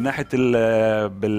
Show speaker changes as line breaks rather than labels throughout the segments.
من ناحيه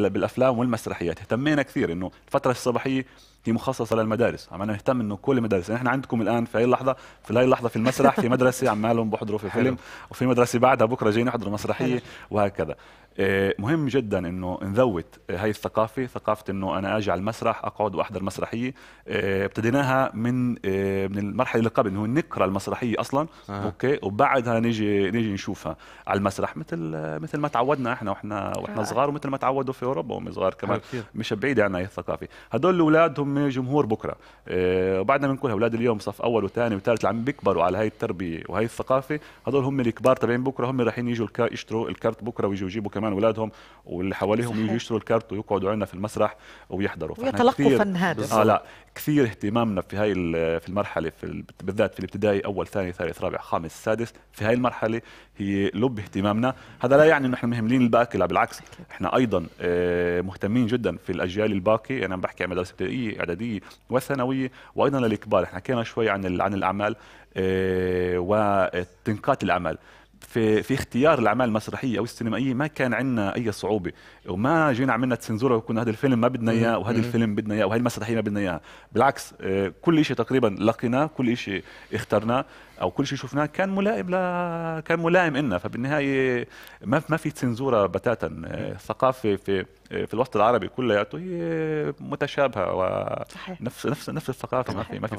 بالافلام والمسرحيات اهتمينا كثير انه الفتره الصباحيه هي مخصصه للمدارس عم نهتم انه كل المدارس يعني عندكم الان في هاي اللحظه في هاي اللحظه في المسرح في مدرسه عمالهم بحضروا في فيلم وفي مدرسه بعدها بكره جايين يحضروا مسرحيه وهكذا آه، مهم جدا انه نذوت هاي الثقافه ثقافه انه انا اجي على المسرح اقعد واحضر مسرحيه آه، ابتديناها من آه، من المرحله اللي قبل انه نقرا المسرحيه اصلا آه. اوكي وبعدها نيجي نيجي نشوفها على المسرح مثل مثل ما تعودنا احنا واحنا واحنا صغار ومثل ما تعودوا في اوروبا وهم صغار كمان مش بعيد عن هاي الثقافه هدول الاولاد هم جمهور بكره وبعدنا بنقولها اولاد اليوم صف اول وثاني وثالث اللي عم بيكبروا على هاي التربيه وهي الثقافه هدول هم الكبار تبعين بكره هم رايحين يجوا يشتروا الكارت بكره ويجوا يجيبوا كمان اولادهم واللي حواليهم يجوا يشتروا الكارت ويقعدوا عندنا في المسرح ويحضروا ويتلقوا فن هذا اه لا كثير اهتمامنا في هاي في المرحله في بالذات في الابتدائي اول ثاني ثالث رابع خامس سادس في هاي المرحله هي لب اهتمامنا هذا لا يعني انه احنا مهملين الباقي لا بالعكس احنا ايضا آه، مهتمين جدا في الاجيال الباقي انا يعني بحكي عن مدارس ابتدائيه اعداديه وثانويه وايضا للكبار احنا حكينا شوي عن عن الاعمال آه، وتنقات الاعمال في في اختيار الاعمال المسرحيه او السينمائيه ما كان عندنا اي صعوبه وما جينا عملنا تسنزوره وكنا هذا الفيلم ما بدنا اياه وهذا الفيلم بدنا اياه وهي المسرحيه ما بدنا اياها بالعكس آه، كل شيء تقريبا لقيناه كل شيء اخترناه او كل شيء شفناه كان ملائم ل... كان ملائم لنا فبالنهايه ما ما في تسنزوره بتاتا الثقافه آه، في آه، في الوسط العربي كلياته هي متشابهه ونفس نفس نفس الثقافه صحيح. ما في ما في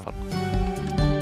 فرق